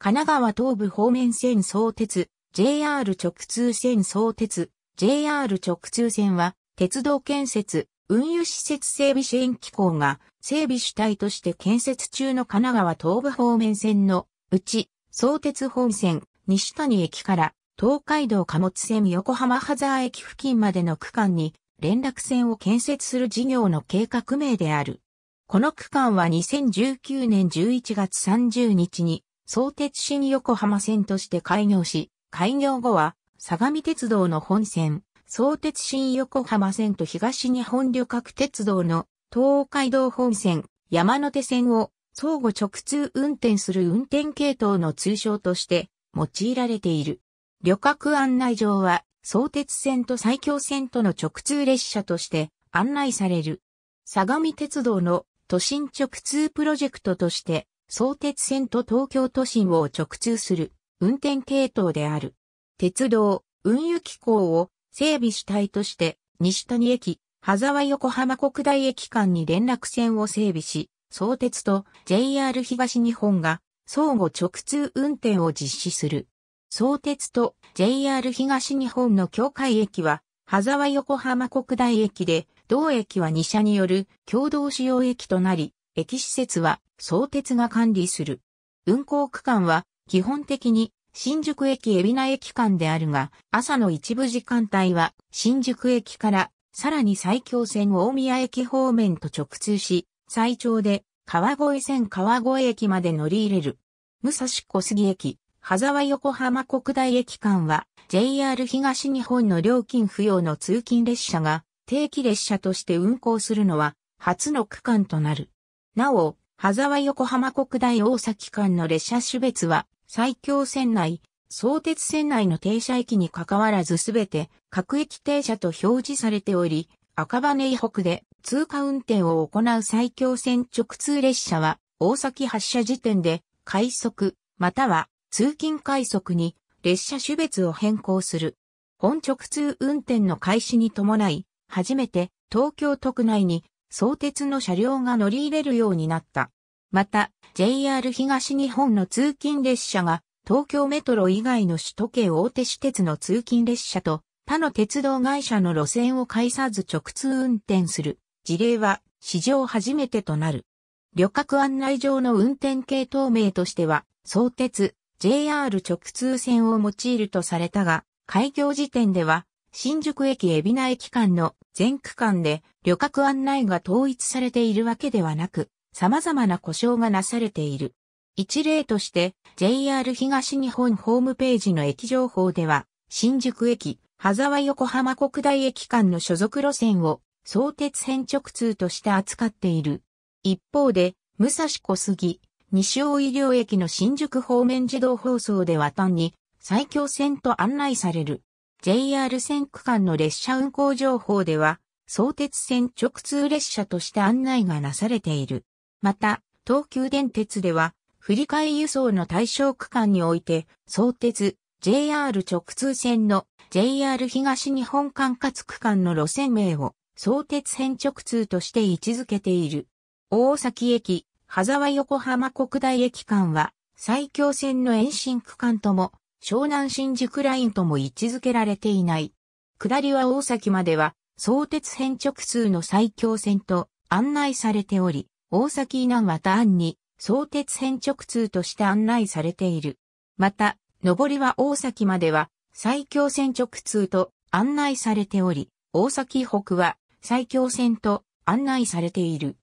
神奈川東部方面線相鉄、JR 直通線相鉄、JR 直通線は、鉄道建設、運輸施設整備支援機構が整備主体として建設中の神奈川東部方面線のうち、相鉄本線、西谷駅から東海道貨物線横浜ハザー駅付近までの区間に連絡線を建設する事業の計画名である。この区間は2019年11月30日に相鉄新横浜線として開業し、開業後は、相模鉄道の本線、相鉄新横浜線と東日本旅客鉄道の東海道本線、山手線を相互直通運転する運転系統の通称として用いられている。旅客案内状は相鉄線と埼京線との直通列車として案内される。相模鉄道の都心直通プロジェクトとして相鉄線と東京都心を直通する運転系統である。鉄道、運輸機構を整備主体として西谷駅、羽沢横浜国大駅間に連絡線を整備し、相鉄と JR 東日本が相互直通運転を実施する。相鉄と JR 東日本の境界駅は、羽沢横浜国大駅で、同駅は2社による共同使用駅となり、駅施設は相鉄が管理する。運行区間は基本的に新宿駅海老名駅間であるが、朝の一部時間帯は新宿駅からさらに埼京線大宮駅方面と直通し、最長で川越線川越駅まで乗り入れる。武蔵小杉駅、羽沢横浜国大駅間は JR 東日本の料金不要の通勤列車が定期列車として運行するのは初の区間となる。なお、羽沢横浜国大大崎間の列車種別は、埼京線内、相鉄線内の停車駅に関わらずすべて各駅停車と表示されており、赤羽以北で通過運転を行う埼京線直通列車は、大崎発車時点で、快速、または通勤快速に列車種別を変更する。本直通運転の開始に伴い、初めて東京都区内に相鉄の車両が乗り入れるようになった。また、JR 東日本の通勤列車が、東京メトロ以外の首都圏大手私鉄の通勤列車と、他の鉄道会社の路線を介さず直通運転する事例は史上初めてとなる。旅客案内上の運転系統名としては、相鉄、JR 直通線を用いるとされたが、開業時点では、新宿駅海老名駅間の全区間で旅客案内が統一されているわけではなく、様々な故障がなされている。一例として JR 東日本ホームページの駅情報では、新宿駅、羽沢横浜国大駅間の所属路線を相鉄線直通として扱っている。一方で、武蔵小杉、西大井療駅の新宿方面自動放送では単に、埼京線と案内される。JR 線区間の列車運行情報では、相鉄線直通列車として案内がなされている。また、東急電鉄では、振り替え輸送の対象区間において、相鉄、JR 直通線の JR 東日本管轄区間の路線名を相鉄線直通として位置づけている。大崎駅、羽沢横浜国大駅間は、埼京線の延伸区間とも湘南新宿ラインとも位置づけられていない。下りは大崎までは、相鉄編直通の最強線と案内されており、大崎南は単に相鉄編直通として案内されている。また、上りは大崎までは最強線直通と案内されており、大崎北は最強線と案内されている。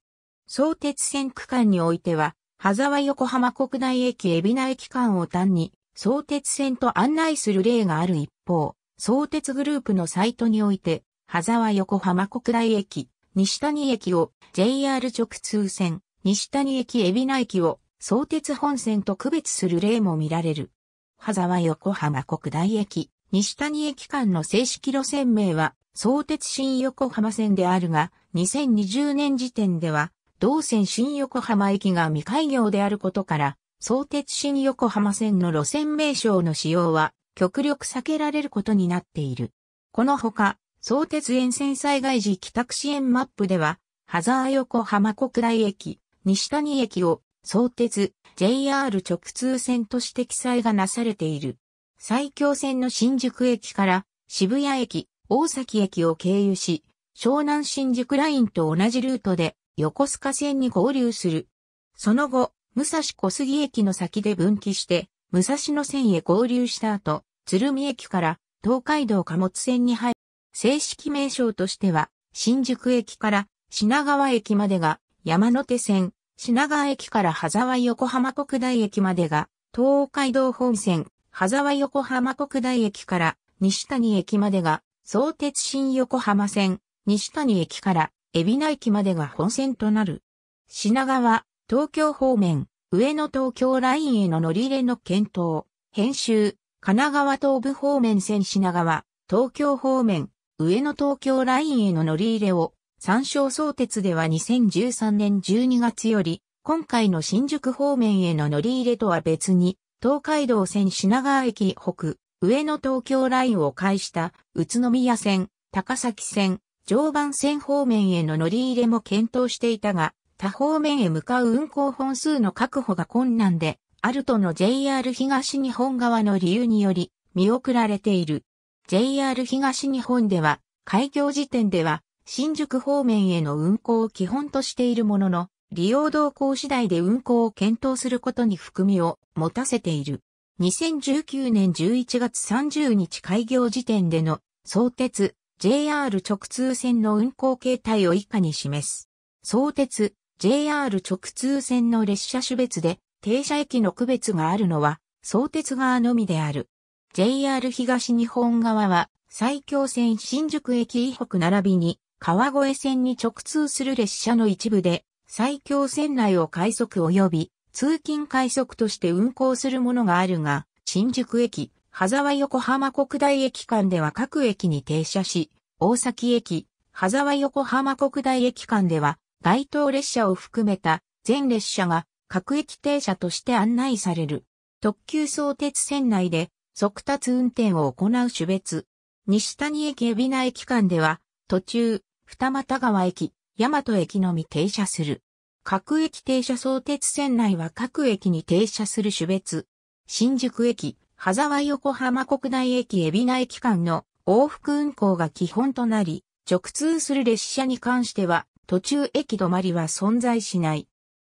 相鉄線区間においては、羽沢横浜国内駅海老名駅間を単に相鉄線と案内する例がある一方、相鉄グループのサイトにおいて、羽沢横浜国大駅、西谷駅を JR 直通線、西谷駅海老名駅を相鉄本線と区別する例も見られる。羽沢横浜国大駅、西谷駅間の正式路線名は相鉄新横浜線であるが、2020年時点では、同線新横浜駅が未開業であることから、相鉄新横浜線の路線名称の使用は極力避けられることになっている。このほか、相鉄沿線災害時帰宅支援マップでは、ハザー横浜国大駅、西谷駅を相鉄 JR 直通線として記載がなされている。埼京線の新宿駅から渋谷駅、大崎駅を経由し、湘南新宿ラインと同じルートで横須賀線に合流する。その後、武蔵小杉駅の先で分岐して、武蔵野線へ合流した後、鶴見駅から東海道貨物線に入る。正式名称としては、新宿駅から品川駅までが山手線、品川駅から羽沢横浜国大駅までが東海道本線、羽沢横浜国大駅から西谷駅までが相鉄新横浜線、西谷駅から海老名駅までが本線となる。品川、東京方面、上野東京ラインへの乗り入れの検討、編集、神奈川東部方面線品川、東京方面、上野東京ラインへの乗り入れを、参照相鉄では2013年12月より、今回の新宿方面への乗り入れとは別に、東海道線品川駅北、上野東京ラインを介した宇都宮線、高崎線、常磐線方面への乗り入れも検討していたが、他方面へ向かう運行本数の確保が困難で、あるとの JR 東日本側の理由により見送られている。JR 東日本では、開業時点では、新宿方面への運行を基本としているものの、利用動向次第で運行を検討することに含みを持たせている。2019年11月30日開業時点での相鉄 JR 直通線の運行形態を以下に示す。相鉄 JR 直通線の列車種別で停車駅の区別があるのは相鉄側のみである。JR 東日本側は埼京線新宿駅以北並びに川越線に直通する列車の一部で埼京線内を快速及び通勤快速として運行するものがあるが、新宿駅、羽沢横浜国大駅間では各駅に停車し、大崎駅、羽沢横浜国大駅間では該当列車を含めた全列車が各駅停車として案内される。特急相鉄線内で速達運転を行う種別。西谷駅海老名駅間では途中、二俣川駅、大和駅のみ停車する。各駅停車相鉄線内は各駅に停車する種別。新宿駅、羽沢横浜国内駅海老名駅間の往復運行が基本となり、直通する列車に関しては途中駅止まりは存在しない。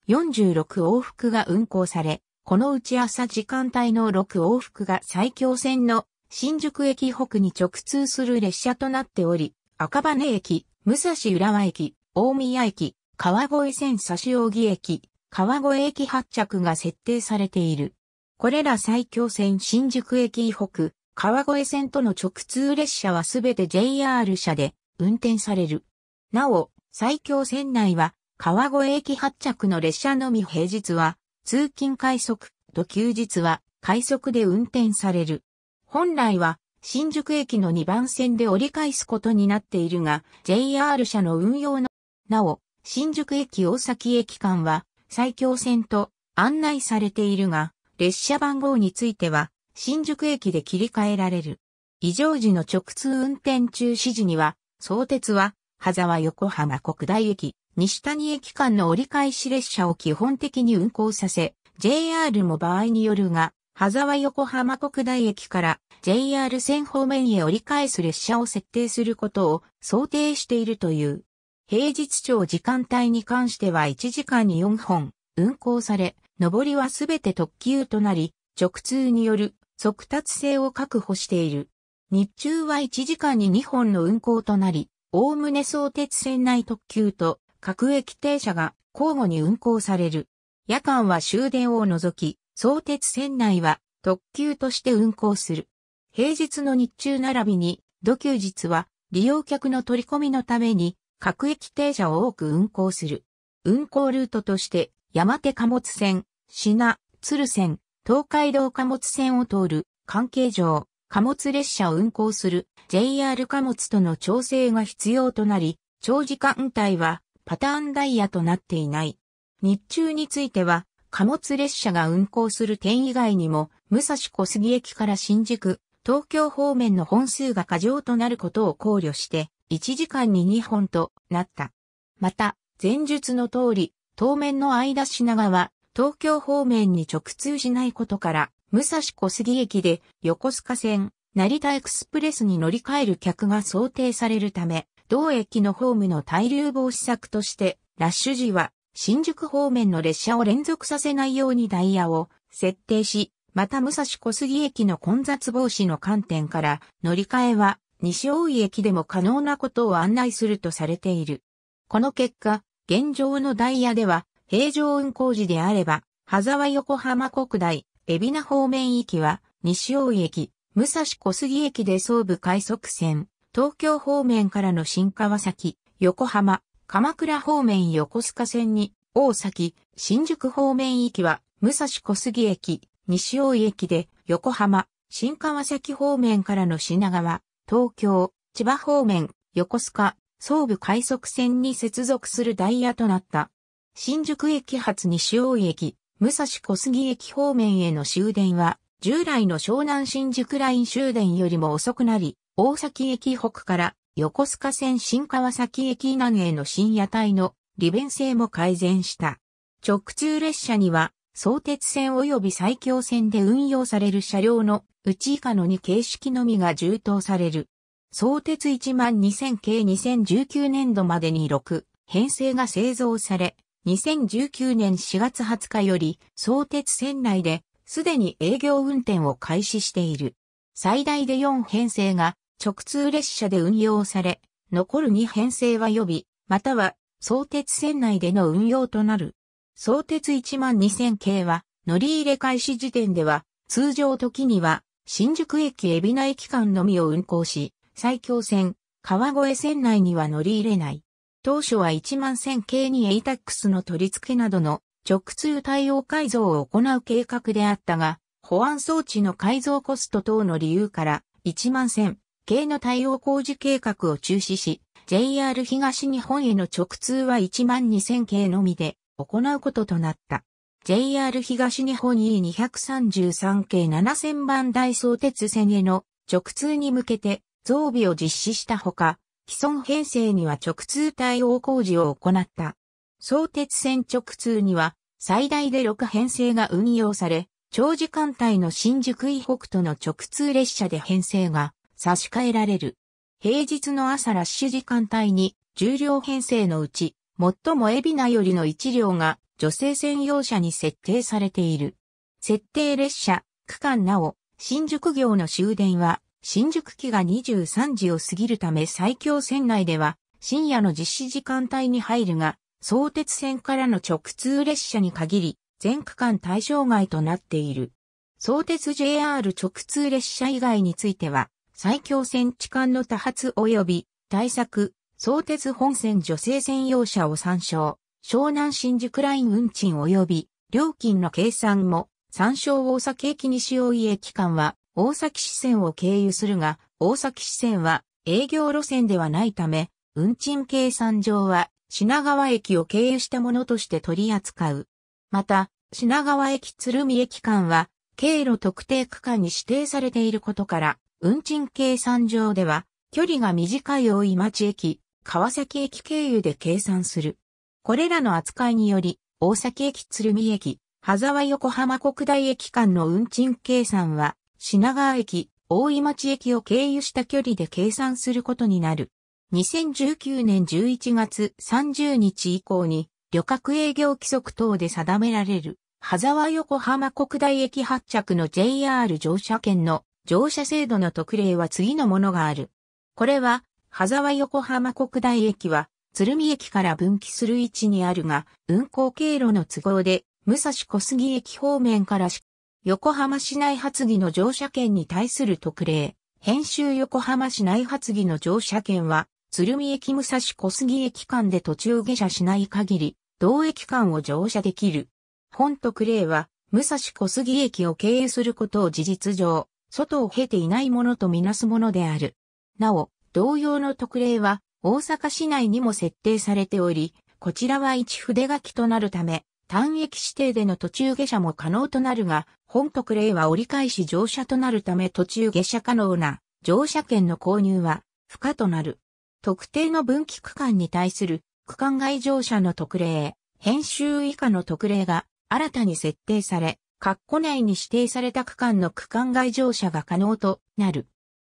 46往復が運行され、このうち朝時間帯の6往復が埼京線の新宿駅北に直通する列車となっており、赤羽駅、武蔵浦和駅、大宮駅、川越線指扇駅、川越駅発着が設定されている。これら埼京線新宿駅北、川越線との直通列車はすべて JR 車で運転される。なお、埼京線内は、川越駅発着の列車のみ平日は、通勤快速と休日は、快速で運転される。本来は、新宿駅の2番線で折り返すことになっているが、JR 社の運用の、なお、新宿駅大崎駅間は、埼京線と案内されているが、列車番号については、新宿駅で切り替えられる。異常時の直通運転中指示には、相鉄は羽沢横浜国大駅、西谷駅間の折り返し列車を基本的に運行させ、JR も場合によるが、羽沢横浜国大駅から JR 線方面へ折り返す列車を設定することを想定しているという。平日長時間帯に関しては1時間に4本運行され、上りはすべて特急となり、直通による速達性を確保している。日中は1時間に2本の運行となり、おおむね相鉄線内特急と各駅停車が交互に運行される。夜間は終電を除き、相鉄線内は特急として運行する。平日の日中並びに、土休日は利用客の取り込みのために各駅停車を多く運行する。運行ルートとして山手貨物線、品、鶴線、東海道貨物線を通る関係上、貨物列車を運行する JR 貨物との調整が必要となり、長時間帯はパターンダイヤとなっていない。日中については、貨物列車が運行する点以外にも、武蔵小杉駅から新宿、東京方面の本数が過剰となることを考慮して、1時間に2本となった。また、前述の通り、当面の間品川、東京方面に直通しないことから、武蔵小杉駅で横須賀線、成田エクスプレスに乗り換える客が想定されるため、同駅のホームの滞留防止策として、ラッシュ時は新宿方面の列車を連続させないようにダイヤを設定し、また武蔵小杉駅の混雑防止の観点から乗り換えは西大井駅でも可能なことを案内するとされている。この結果、現状のダイヤでは平常運行時であれば、羽沢横浜国大、海老名方面行きは、西大井駅、武蔵小杉駅で総武快速線、東京方面からの新川崎、横浜、鎌倉方面横須賀線に、大崎、新宿方面行きは、武蔵小杉駅、西大井駅で、横浜、新川崎方面からの品川、東京、千葉方面、横須賀、総武快速線に接続するダイヤとなった。新宿駅発西大井駅、武蔵小杉駅方面への終電は、従来の湘南新宿ライン終電よりも遅くなり、大崎駅北から横須賀線新川崎駅南への深夜帯の利便性も改善した。直通列車には、相鉄線及び埼京線で運用される車両の内以下の2形式のみが充当される。相鉄12000系2019年度までに6編成が製造され、2019年4月20日より、相鉄線内で、すでに営業運転を開始している。最大で4編成が、直通列車で運用され、残る2編成は予備、または、相鉄線内での運用となる。相鉄12000系は、乗り入れ開始時点では、通常時には、新宿駅海老名駅間のみを運行し、埼京線、川越線内には乗り入れない。当初は1万1000系に ATAX の取り付けなどの直通対応改造を行う計画であったが、保安装置の改造コスト等の理由から1万1000系の対応工事計画を中止し、JR 東日本への直通は1万2000系のみで行うこととなった。JR 東日本 E233 系7000番台相鉄線への直通に向けて増備を実施したほか、既存編成には直通対応工事を行った。相鉄線直通には最大で6編成が運用され、長時間帯の新宿以北との直通列車で編成が差し替えられる。平日の朝ラッシュ時間帯に重量編成のうち、最も海老名よりの1両が女性専用車に設定されている。設定列車、区間なお、新宿業の終電は新宿期が23時を過ぎるため埼京線内では深夜の実施時間帯に入るが、相鉄線からの直通列車に限り、全区間対象外となっている。相鉄 JR 直通列車以外については、埼京線地間の多発及び対策、相鉄本線女性専用車を参照、湘南新宿ライン運賃及び料金の計算も参照大阪駅西大井駅間は大崎支線を経由するが、大崎支線は営業路線ではないため、運賃計算上は品川駅を経由したものとして取り扱う。また、品川駅鶴見駅間は、経路特定区間に指定されていることから、運賃計算上では、距離が短い大井町駅、川崎駅経由で計算する。これらの扱いにより、大崎駅鶴見駅、羽沢横浜国大駅間の運賃計算は、品川駅、大井町駅を経由した距離で計算することになる。2019年11月30日以降に旅客営業規則等で定められる、羽沢横浜国大駅発着の JR 乗車券の乗車制度の特例は次のものがある。これは、羽沢横浜国大駅は、鶴見駅から分岐する位置にあるが、運行経路の都合で、武蔵小杉駅方面からし横浜市内発議の乗車券に対する特例。編集横浜市内発議の乗車券は、鶴見駅武蔵小杉駅間で途中下車しない限り、同駅間を乗車できる。本特例は、武蔵小杉駅を経由することを事実上、外を経ていないものとみなすものである。なお、同様の特例は、大阪市内にも設定されており、こちらは一筆書きとなるため、単駅指定での途中下車も可能となるが、本特例は折り返し乗車となるため途中下車可能な乗車券の購入は不可となる。特定の分岐区間に対する区間外乗車の特例、編集以下の特例が新たに設定され、括弧内に指定された区間の区間外乗車が可能となる。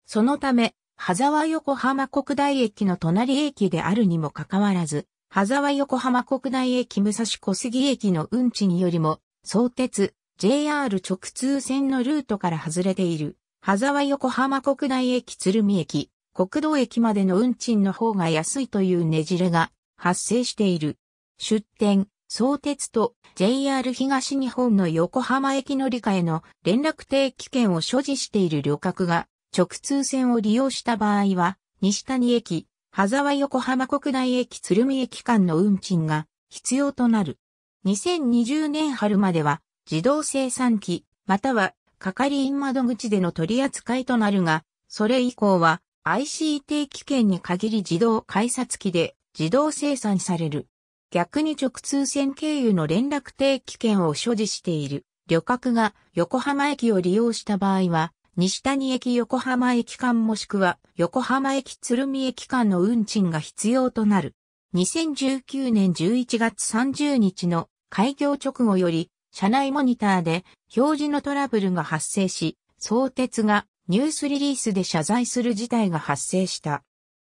そのため、羽沢横浜国大駅の隣駅であるにもかかわらず、羽沢横浜国内駅武蔵小杉駅の運賃よりも、相鉄、JR 直通線のルートから外れている、羽沢横浜国内駅鶴見駅、国道駅までの運賃の方が安いというねじれが発生している。出店、相鉄と JR 東日本の横浜駅乗り換えの連絡定期券を所持している旅客が直通線を利用した場合は、西谷駅、羽沢横浜国内駅鶴見駅間の運賃が必要となる。2020年春までは自動生産機または係員窓口での取り扱いとなるが、それ以降は IC 定期券に限り自動改札機で自動生産される。逆に直通線経由の連絡定期券を所持している旅客が横浜駅を利用した場合は西谷駅横浜駅間もしくは横浜駅鶴見駅間の運賃が必要となる。2019年11月30日の開業直後より、車内モニターで表示のトラブルが発生し、相鉄がニュースリリースで謝罪する事態が発生した。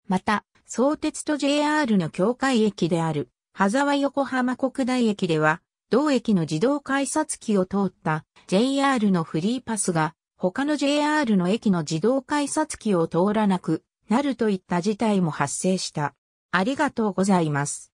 また、相鉄と JR の境界駅である、羽沢横浜国大駅では、同駅の自動改札機を通った JR のフリーパスが他の JR の駅の自動改札機を通らなくなるといった事態も発生した。ありがとうございます。